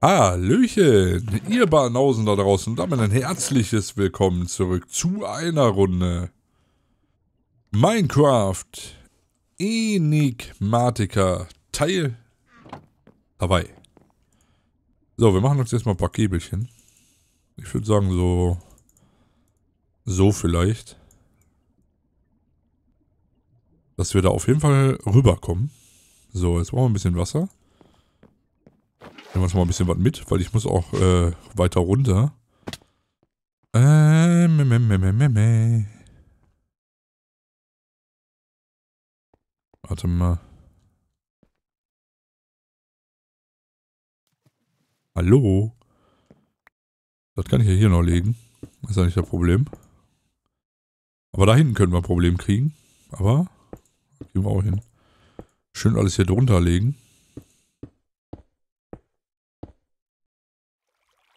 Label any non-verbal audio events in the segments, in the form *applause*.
Hallöchen, ihr Banausen da draußen damit ein herzliches Willkommen zurück zu einer Runde Minecraft Enigmatica Teil dabei. So, wir machen uns jetzt mal ein paar Käbelchen. Ich würde sagen so... So vielleicht. Dass wir da auf jeden Fall rüberkommen. So, jetzt brauchen wir ein bisschen Wasser. Nehmen wir uns mal ein bisschen was mit, weil ich muss auch äh, weiter runter. Äh, meh, meh, meh, meh, meh. Warte mal. Hallo? Das kann ich ja hier noch legen. Das ist ja nicht das Problem. Aber da hinten können wir ein Problem kriegen. Aber, gehen wir auch hin. Schön alles hier drunter legen.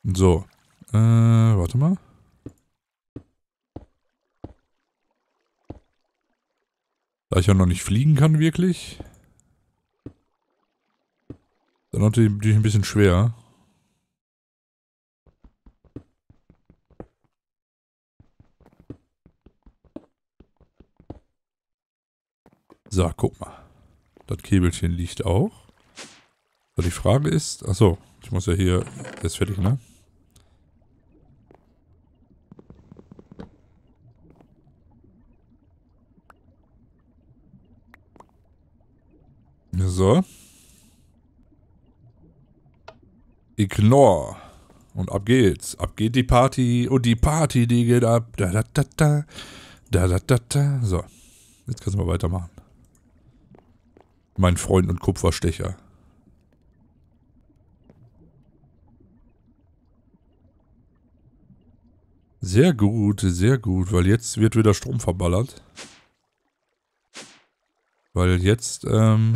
So. Äh, warte mal. Da ich ja noch nicht fliegen kann, wirklich. Dann natürlich ein bisschen schwer. So, guck mal. Das Käbelchen liegt auch. So, die Frage ist... Achso, ich muss ja hier... Der ist fertig, ne? User. Ignore. Und ab geht's. Ab geht die Party. Und die Party, die geht ab. Da, da, da, da. Da, da, da, da. So. Jetzt kannst du mal weitermachen. Mein Freund und Kupferstecher. Sehr gut, sehr gut, weil jetzt wird wieder Strom verballert. Weil jetzt, ähm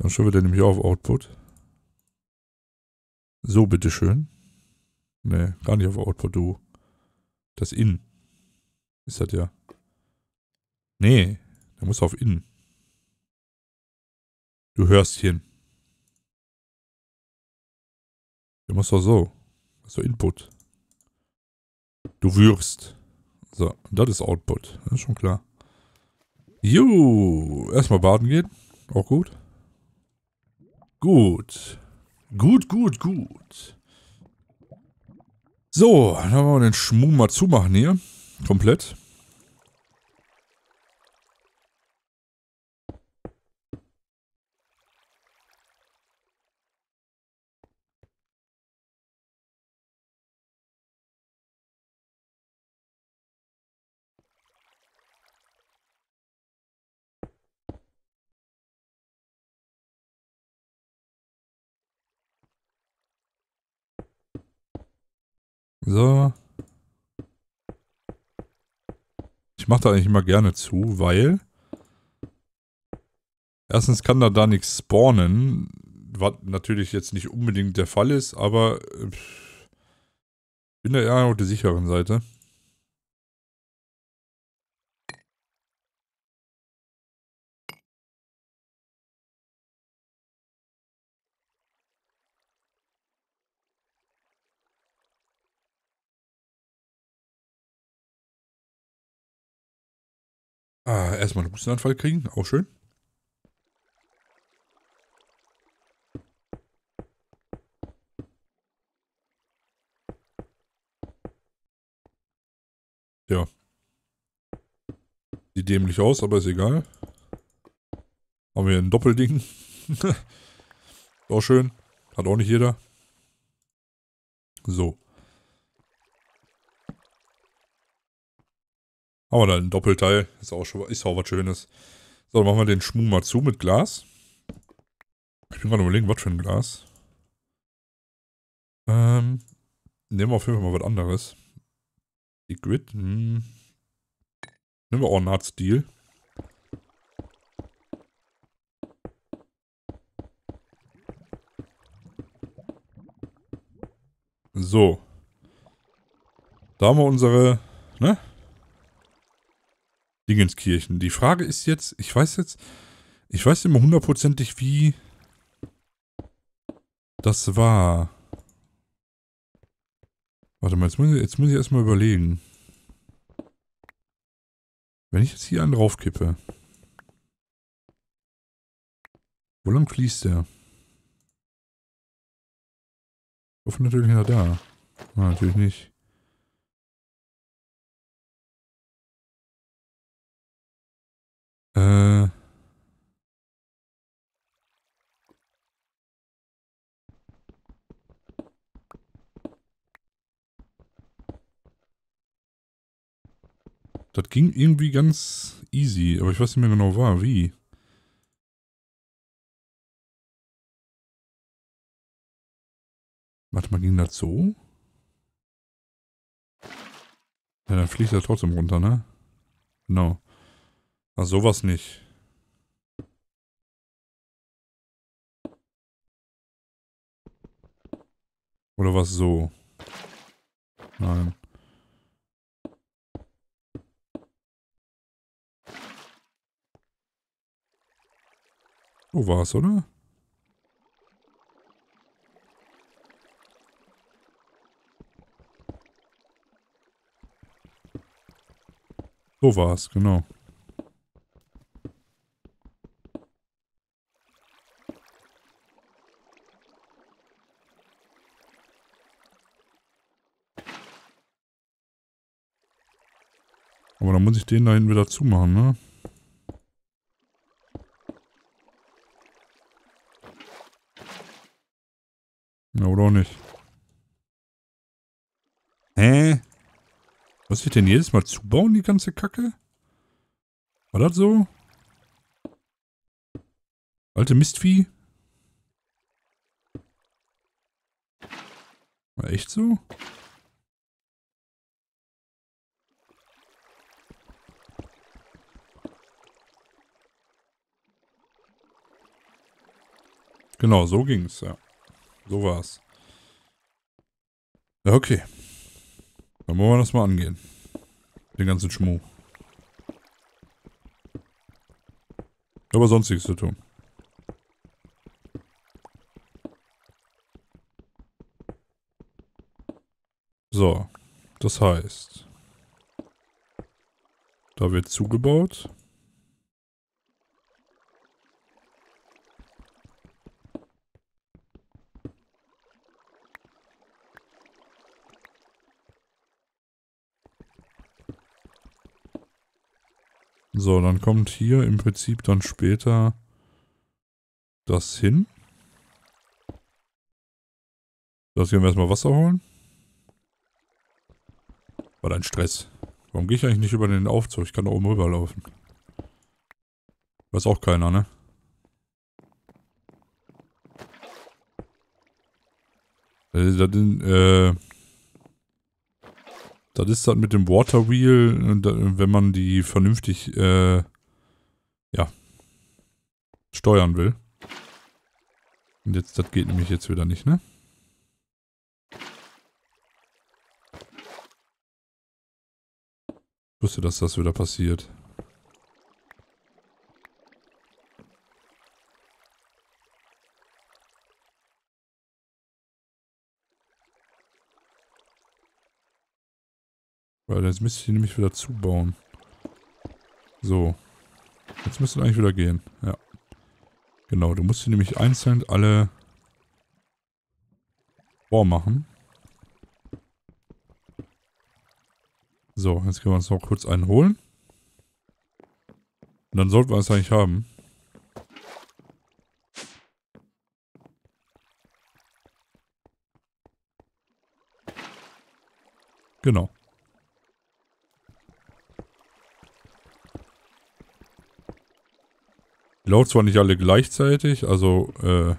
Dann wir wieder nämlich auf Output. So, bitteschön. Ne, gar nicht auf Output, du. Das In. Ist das ja. Nee, da muss auf In. Du hörst hin. Du musst doch so. So Input. Du wirst. So, das ist Output. Das ist schon klar. Juhu. erstmal baden gehen. Auch gut. Gut. Gut, gut, gut. So, dann wollen wir den Schmuh mal zumachen hier. Komplett. So. Ich mache da eigentlich immer gerne zu, weil... Erstens kann da da nichts spawnen, was natürlich jetzt nicht unbedingt der Fall ist, aber... Äh, pff, bin da eher auf der sicheren Seite. Ah, erstmal einen Hustenanfall kriegen, auch schön. Ja. Sieht dämlich aus, aber ist egal. Haben wir ein Doppelding. *laughs* auch schön. Hat auch nicht jeder. So. Haben wir dann einen Doppelteil. Ist auch, schon, ist auch was Schönes. So, dann machen wir den Schmuh mal zu mit Glas. Ich bin gerade überlegen, was für ein Glas. Ähm, nehmen wir auf jeden Fall mal was anderes. Die Grid. Hm. Nehmen wir auch einen Steel. So. Da haben wir unsere, ne? Dingenskirchen. Die Frage ist jetzt, ich weiß jetzt, ich weiß immer hundertprozentig, wie das war. Warte mal, jetzt muss, ich, jetzt muss ich erstmal überlegen. Wenn ich jetzt hier einen draufkippe. Wo lang fließt der? Hoffentlich natürlich nach da. Ah, natürlich nicht. Äh. Das ging irgendwie ganz easy, aber ich weiß nicht mehr genau war, wie. Warte mal, ging das so? Ja, dann fliegt er trotzdem runter, ne? Genau. No. Na, sowas nicht. Oder was so? Nein. So war's, oder? So war's, genau. Aber dann muss ich den da hinten wieder zumachen, ne? Ja, oder auch nicht. Hä? Muss ich denn jedes Mal zubauen, die ganze Kacke? War das so? Alte Mistvieh? War echt so? Genau, so ging's, ja. So war's. Ja, okay. Dann wollen wir das mal angehen. Den ganzen Schmuh. Aber sonst nichts zu tun. So, das heißt, da wird zugebaut. So, dann kommt hier im Prinzip dann später das hin. Das gehen wir erstmal Wasser holen. War dein Stress. Warum gehe ich eigentlich nicht über den Aufzug? Ich kann da oben rüberlaufen. Weiß auch keiner, ne? Also, das, das, äh, das ist dann mit dem Waterwheel, äh, wenn man die vernünftig äh, ja, steuern will. Und jetzt, das geht nämlich jetzt wieder nicht, ne? Ich wusste, dass das wieder passiert. Weil jetzt müsste ich die nämlich wieder zubauen. So. Jetzt müsste eigentlich wieder gehen. Ja. Genau, du musst sie nämlich einzeln alle vormachen. So, jetzt können wir uns noch kurz einen holen. Und dann sollten wir es eigentlich haben. Genau. Die laufen zwar nicht alle gleichzeitig, also, äh...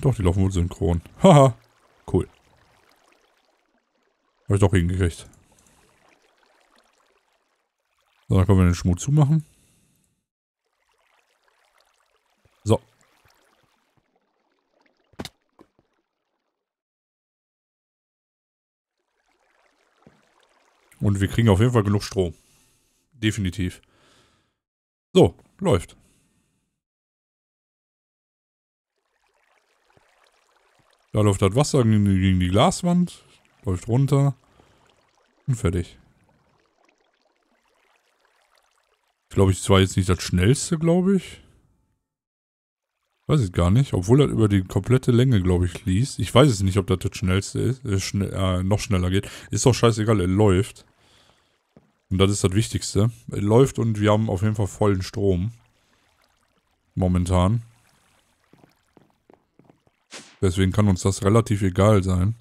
Doch, die laufen wohl synchron. Haha, cool. Habe ich doch hingekriegt. So, dann können wir den Schmut zumachen. So. Und wir kriegen auf jeden Fall genug Strom. Definitiv. So, läuft. Da läuft das Wasser gegen die Glaswand, läuft runter und fertig. Ich glaube, ich war jetzt nicht das schnellste, glaube ich. Weiß ich gar nicht, obwohl das über die komplette Länge, glaube ich, liest. Ich weiß es nicht, ob das das schnellste ist, äh, schn äh, noch schneller geht. Ist doch scheißegal, er läuft. Und das ist das Wichtigste. Läuft und wir haben auf jeden Fall vollen Strom. Momentan. Deswegen kann uns das relativ egal sein.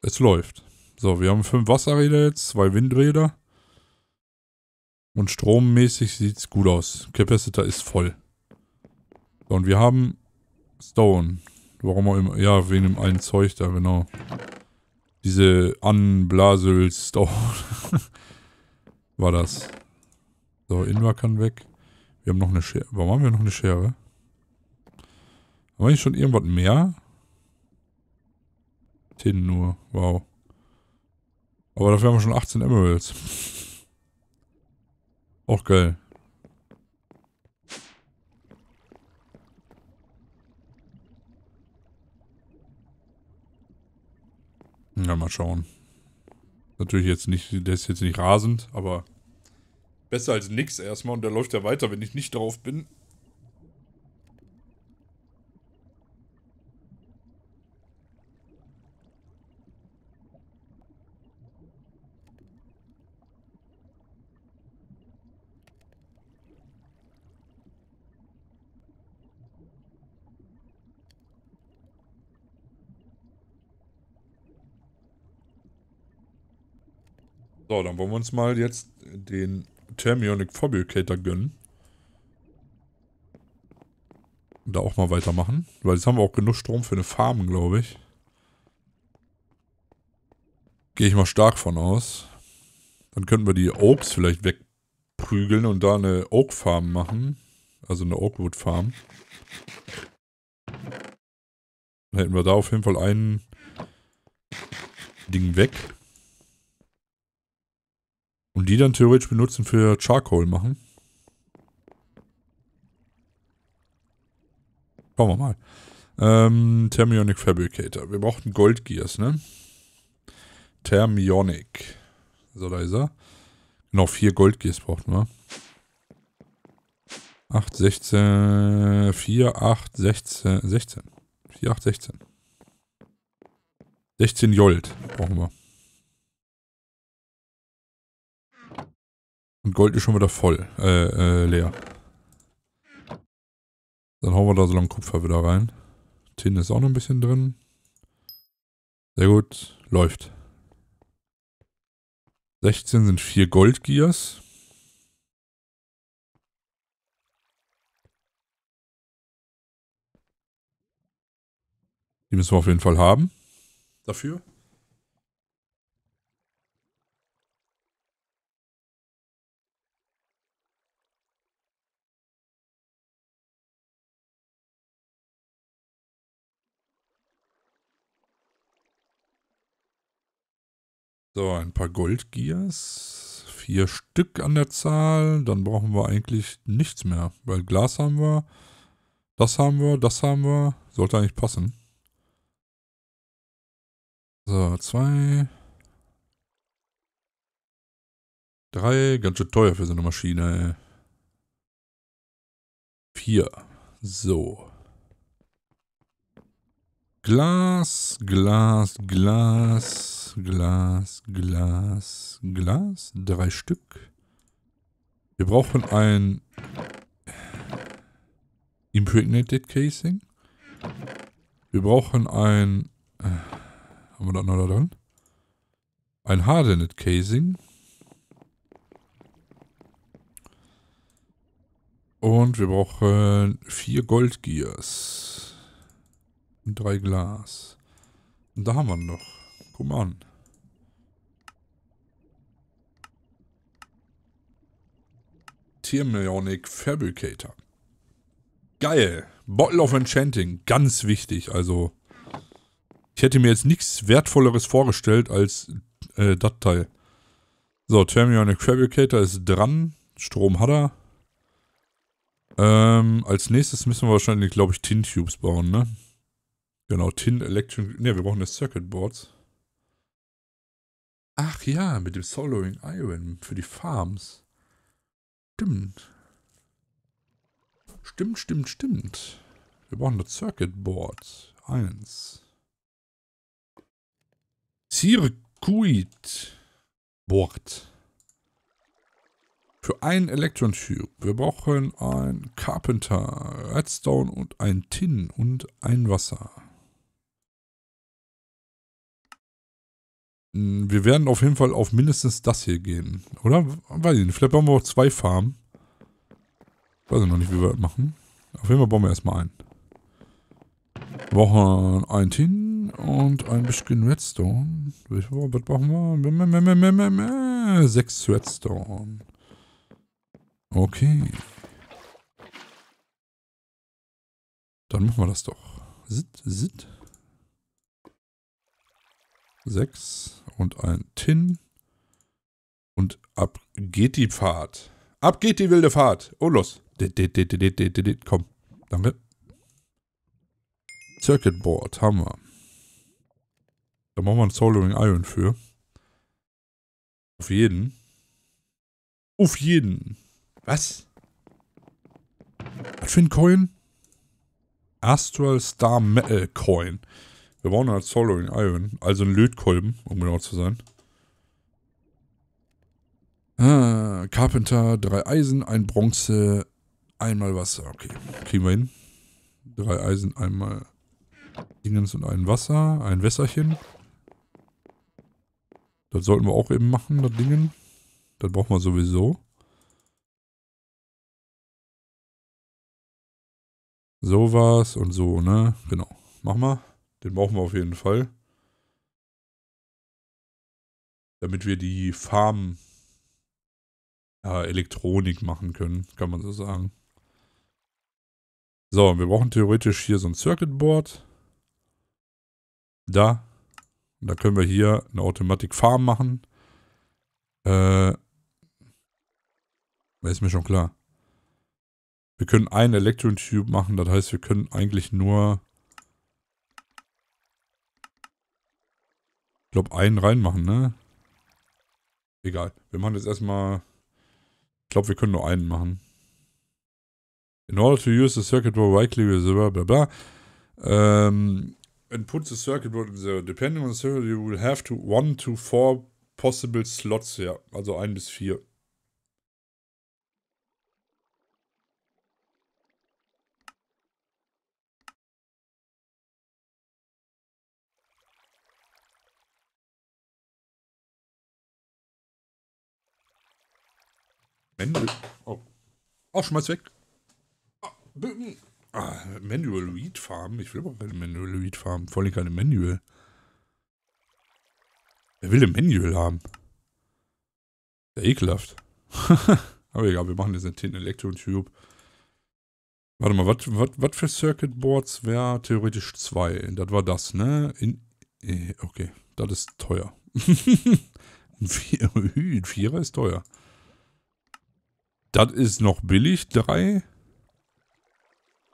Es läuft. So, wir haben fünf Wasserräder jetzt, zwei Windräder. Und strommäßig sieht es gut aus. Capacitor ist voll. So, und wir haben Stone. Warum auch immer. Ja, wegen dem einen Zeug da, genau. Diese Unblaselstone *laughs* war das. So, Invar kann weg. Wir haben noch eine Schere. Warum haben wir noch eine Schere? Haben wir nicht schon irgendwas mehr? Tin nur. Wow. Aber dafür haben wir schon 18 Emeralds. *laughs* Auch geil. Ja, mal schauen. Natürlich jetzt nicht, der ist jetzt nicht rasend, aber besser als nix erstmal und der läuft ja weiter, wenn ich nicht drauf bin. So, dann wollen wir uns mal jetzt den Thermionic Fabricator gönnen. Und da auch mal weitermachen. Weil jetzt haben wir auch genug Strom für eine Farm, glaube ich. Gehe ich mal stark von aus. Dann könnten wir die Oaks vielleicht wegprügeln und da eine Oak Farm machen. Also eine Oakwood Farm. Dann hätten wir da auf jeden Fall ein Ding weg. Und die dann theoretisch benutzen für Charcoal machen. Schauen wir mal. Ähm, Thermionic Fabricator. Wir brauchten Goldgears, ne? Thermionic. So, da ist er. Genau, vier Goldgears brauchten wir. 8, 16, 4, 8, 16, 16. 4, 8, 16. 16 Jolt brauchen wir. Und Gold ist schon wieder voll, äh, äh, leer. Dann hauen wir da so lang Kupfer wieder rein. Tin ist auch noch ein bisschen drin. Sehr gut, läuft. 16 sind 4 Goldgears. Die müssen wir auf jeden Fall haben. Dafür. So, ein paar Goldgears. Vier Stück an der Zahl. Dann brauchen wir eigentlich nichts mehr. Weil Glas haben wir. Das haben wir. Das haben wir. Sollte eigentlich passen. So, zwei. Drei. Ganz schön teuer für so eine Maschine. Ey. Vier. So. Glas, Glas, Glas, Glas, Glas, Glas. Drei Stück. Wir brauchen ein Impregnated Casing. Wir brauchen ein... Äh, haben wir das noch da dran? Ein Hardened Casing. Und wir brauchen vier Gold Gears. Und drei Glas. Und da haben wir noch. Guck mal an. Tiermionic Fabricator. Geil. Bottle of Enchanting. Ganz wichtig. Also, ich hätte mir jetzt nichts Wertvolleres vorgestellt als äh, das Teil. So, Thermionic Fabricator ist dran. Strom hat er. Ähm, als nächstes müssen wir wahrscheinlich, glaube ich, Tintubes bauen, ne? Genau, Tin Electric. Ne, wir brauchen das Circuit Boards. Ach ja, mit dem Soloing Iron für die Farms. Stimmt. Stimmt, stimmt, stimmt. Wir brauchen das Circuit Board. Eins. Circuit Board. Für einen Electron Tube. Wir brauchen ein Carpenter, Redstone und ein Tin und ein Wasser. Mm, wir werden auf jeden Fall auf mindestens das hier gehen. Oder? Weiß ich nicht. Vielleicht bauen wir auch zwei Farmen. Weiß ich noch nicht, wie wir das machen. Auf jeden Fall bauen wir erstmal einen. Wir brauchen ein Tin und ein bisschen Redstone. Was brauchen wir? Sechs Redstone. Okay. Dann machen wir das doch. Sit, sit. 6 und ein Tin. Und ab geht die Fahrt. Ab geht die wilde Fahrt. Oh, los. Komm. Danke. Circuit Board haben wir. Da machen wir ein Soldering Iron für. Auf jeden. Auf jeden. Was? Was für ein Coin? Astral Star Metal Coin. Wir brauchen halt Soldering Iron, also einen Lötkolben, um genau zu sein. Ah, Carpenter, drei Eisen, ein Bronze, einmal Wasser. Okay, kriegen wir hin. Drei Eisen, einmal Dingens und ein Wasser, ein Wässerchen. Das sollten wir auch eben machen, das Dingen. Das brauchen wir sowieso. So was und so, ne? Genau. Mach mal. Den brauchen wir auf jeden Fall. Damit wir die Farm ja, Elektronik machen können, kann man so sagen. So, wir brauchen theoretisch hier so ein Circuit Board. Da. Und da können wir hier eine Automatic Farm machen. Äh, ist mir schon klar. Wir können einen Electron Tube machen, das heißt, wir können eigentlich nur Ich glaube, einen reinmachen, ne? Egal. Wir machen jetzt erstmal... Ich glaube, wir können nur einen machen. In order to use the circuit board, with the blah, blah, blah. Um, ähm, and put the circuit board in the... Depending on the circuit, you will have to one to four possible slots, here. Also ein bis vier. Manual. Oh. oh, schmeiß weg. Ah, Manual Weed ah, Farm. Ich will aber keine Manual Weed Farm. Vor allem keine Manual. Wer will denn Manual haben? Ist ja ekelhaft. *laughs* aber egal, wir machen jetzt einen Tinten Elektron-Tube. Warte mal, was für Circuit Boards wäre theoretisch zwei? Das war das, ne? In, eh, okay, das ist teuer. *laughs* *laughs* Ein Vierer ist teuer. Das ist noch billig, drei.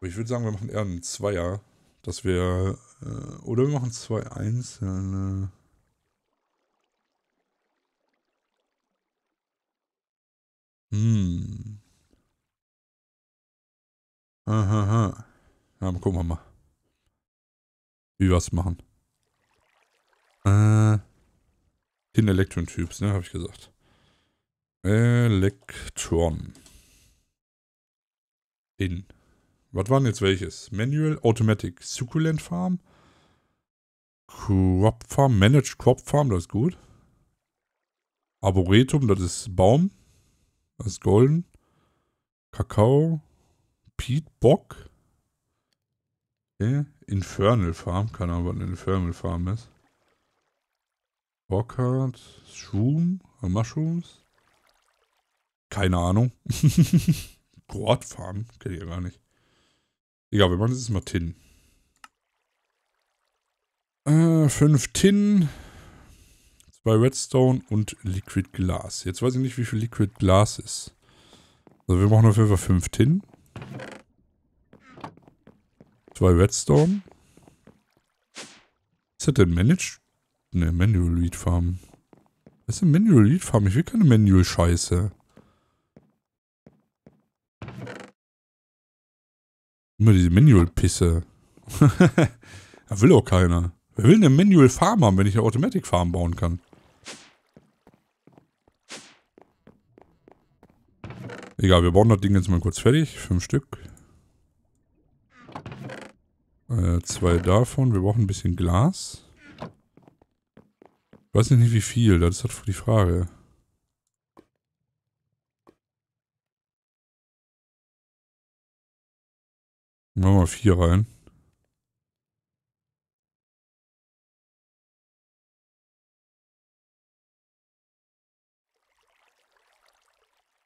Ich würde sagen, wir machen eher einen Zweier. Dass wir. Äh, oder wir machen zwei einzelne. Hm. Aha. aha. Ja, gucken wir mal. Wie wir es machen. Äh. elektron typs ne? Habe ich gesagt. Elektron. In. Was waren jetzt welches? Manual, Automatic, Succulent Farm, Crop Farm, Managed Crop Farm, das ist gut. Arboretum, das ist Baum, das ist golden. Kakao, Peat Bock. Okay. Infernal Farm, keine Ahnung, was eine Infernal Farm ist. Orchard, Shroom, Mushrooms. Keine Ahnung. Kroatfarm? *laughs* Kenne ich ja gar nicht. Egal, wir machen jetzt mal Tin. Äh, fünf Tin, zwei Redstone und Liquid Glass. Jetzt weiß ich nicht, wie viel Liquid Glass ist. Also wir machen auf jeden Fall fünf Tin. Zwei Redstone. Ist das denn Managed? Ne, Manual Lead Farm. Was ist denn Manual Lead Farm? Ich will keine Manual Scheiße. Immer diese Manual-Pisse. *laughs* da will auch keiner. Wer will eine Manual-Farm haben, wenn ich eine Automatic-Farm bauen kann? Egal, wir bauen das Ding jetzt mal kurz fertig. Fünf Stück. Äh, zwei davon. Wir brauchen ein bisschen Glas. Ich weiß nicht, wie viel. Das ist halt die Frage. Machen wir mal vier rein.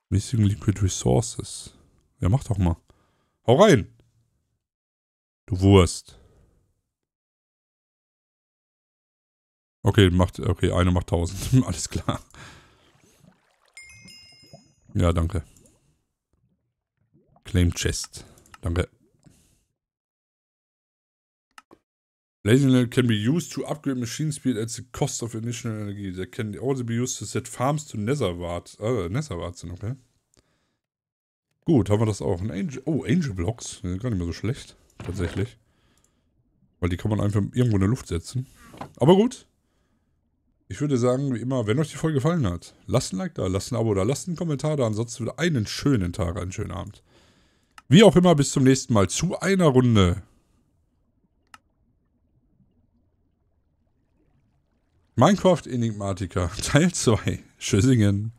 Missing Liquid Resources. Ja, mach doch mal. Hau rein! Du Wurst. Okay, macht, okay, eine macht 1000. *laughs* Alles klar. Ja, danke. Claim Chest. Danke. Laziness can be used to upgrade machine speed at the cost of initial energy. They can also be used to set farms to nether Netherwart. Äh, Netherwart sind, okay. Gut, haben wir das auch. Ein Angel, oh, Angel Blocks. Ja, gar nicht mehr so schlecht, tatsächlich. Weil die kann man einfach irgendwo in der Luft setzen. Aber gut. Ich würde sagen, wie immer, wenn euch die Folge gefallen hat, lasst ein Like da, lasst ein Abo da, lasst einen Kommentar da. Ansonsten wieder einen schönen Tag, einen schönen Abend. Wie auch immer, bis zum nächsten Mal zu einer Runde. Minecraft Enigmatica *laughs* Teil 2 Schüssingen